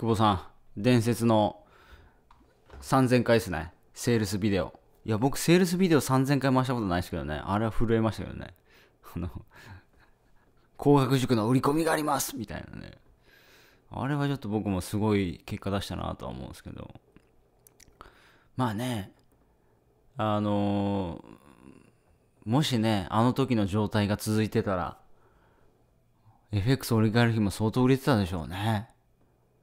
久保さん、伝説の3000回ですね。セールスビデオ。いや、僕、セールスビデオ3000回回したことないですけどね。あれは震えましたけどね。あの、工学塾の売り込みがありますみたいなね。あれはちょっと僕もすごい結果出したなとは思うんですけど。まあね、あのー、もしね、あの時の状態が続いてたら、FX オリガルヒも相当売れてたでしょうね。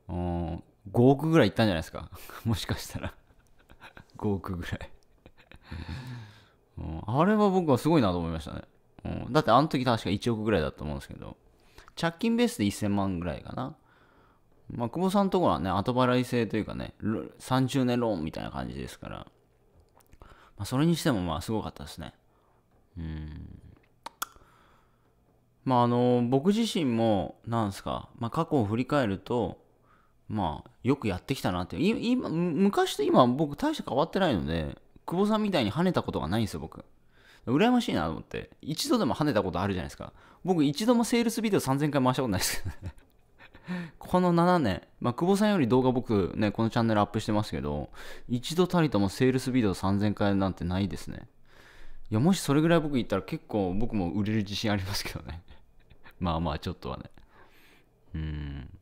5億ぐらいいったんじゃないですか もしかしたら5億ぐらいうん、あれは僕はすごいなと思いましたね、うん、だってあの時確か1億ぐらいだと思うんですけど着金ベースで1000万ぐらいかなまあ、久保さんのところはね、後払い制というかね、30年ローンみたいな感じですから、まあ、それにしてもまあ、すごかったですね。うん。まあ、あの、僕自身も、なんですか、まあ、過去を振り返ると、まあ、よくやってきたなって。今、昔と今、僕、大して変わってないので、久保さんみたいに跳ねたことがないんですよ、僕。羨ましいなと思って。一度でも跳ねたことあるじゃないですか。僕、一度もセールスビデオ3000回回したことないですけどね。この7年、まあ、久保さんより動画僕ね、このチャンネルアップしてますけど、一度たりともセールスビデオ3000回なんてないですね。いや、もしそれぐらい僕言ったら結構僕も売れる自信ありますけどね。まあまあ、ちょっとはね。うん。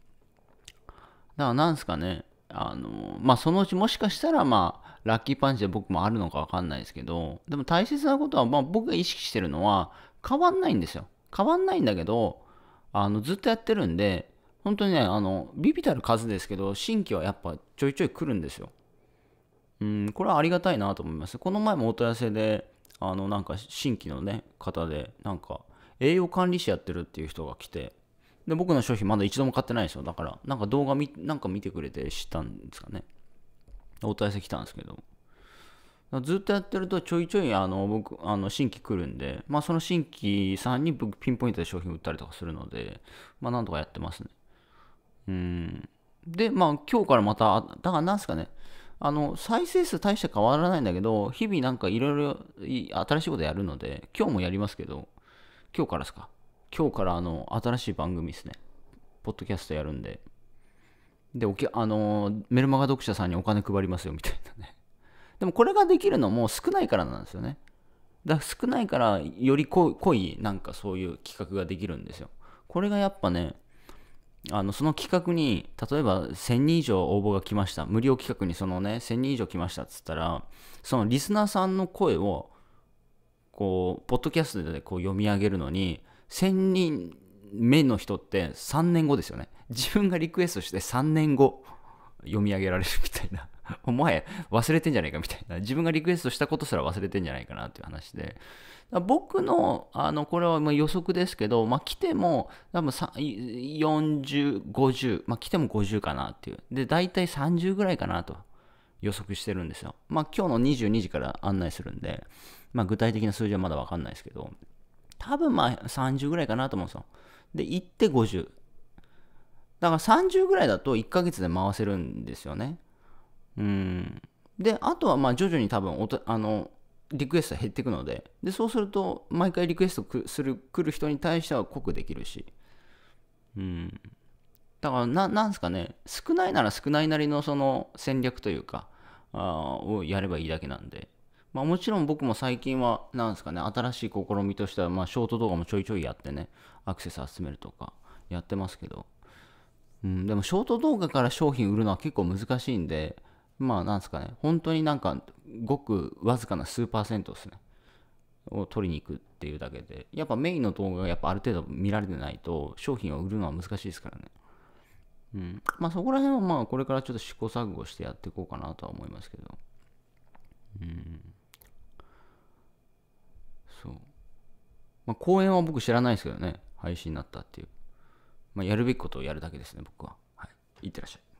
だからなんすかね、あの、まあ、そのうちもしかしたら、まあ、ラッキーパンチで僕もあるのかわかんないですけど、でも大切なことは、まあ、僕が意識してるのは、変わんないんですよ。変わんないんだけど、あの、ずっとやってるんで、本当にね、あの、ビビたる数ですけど、新規はやっぱちょいちょい来るんですよ。うん、これはありがたいなと思います。この前もお問い合わせで、あの、なんか新規のね、方で、なんか、栄養管理士やってるっていう人が来て、で僕の商品まだ一度も買ってないですよ。だから、なんか動画み、なんか見てくれて知ったんですかね。お問い合わせ来たんですけど。ずっとやってるとちょいちょいあの僕あの新規来るんで、まあ、その新規さんにピンポイントで商品売ったりとかするので、まあ、なんとかやってますね。うん。で、まあ今日からまた、だからなんすかね、あの再生数大して変わらないんだけど、日々なんかいろいろ新しいことやるので、今日もやりますけど、今日からですか。今日からあの新しい番組ですね。ポッドキャストやるんで。で、おきあのメルマガ読者さんにお金配りますよみたいなね。でもこれができるのも少ないからなんですよね。だから少ないからより濃いなんかそういう企画ができるんですよ。これがやっぱね、あのその企画に例えば1000人以上応募が来ました無料企画にそのね1000人以上来ましたっつったらそのリスナーさんの声をこうポッドキャストでこう読み上げるのに1000人目の人って3年後ですよね。自分がリクエストして3年後読み上げられるみたいな。お 前忘れてんじゃないかみたいな。自分がリクエストしたことすら忘れてんじゃないかなっていう話で。僕の、あの、これは予測ですけど、まあ、来ても、多分40、50、まあ、来ても50かなっていう。で、大体30ぐらいかなと予測してるんですよ。まあ、今日の22時から案内するんで、まあ、具体的な数字はまだわかんないですけど。多分まあ30ぐらいかなと思うんですよ。で、行って50。だから30ぐらいだと1ヶ月で回せるんですよね。うん。で、あとはまあ徐々に多分おと、あの、リクエスト減っていくので、で、そうすると、毎回リクエストくする、来る人に対しては濃くできるし。うん。だからな、なんすかね、少ないなら少ないなりのその戦略というか、あをやればいいだけなんで。まあ、もちろん僕も最近は、なんですかね、新しい試みとしては、まあ、ショート動画もちょいちょいやってね、アクセス集めるとかやってますけど、うん、でもショート動画から商品売るのは結構難しいんで、まあ、なんですかね、本当になんか、ごくわずかな数パーセントですね、を取りに行くっていうだけで、やっぱメインの動画がやっぱある程度見られてないと、商品を売るのは難しいですからね。うん、まあそこら辺はまあこれからちょっと試行錯誤してやっていこうかなとは思いますけど。うんそう。まあ、公演は僕知らないですけどね、配信になったっていう。まあ、やるべきことをやるだけですね、僕は。はい。いってらっしゃい。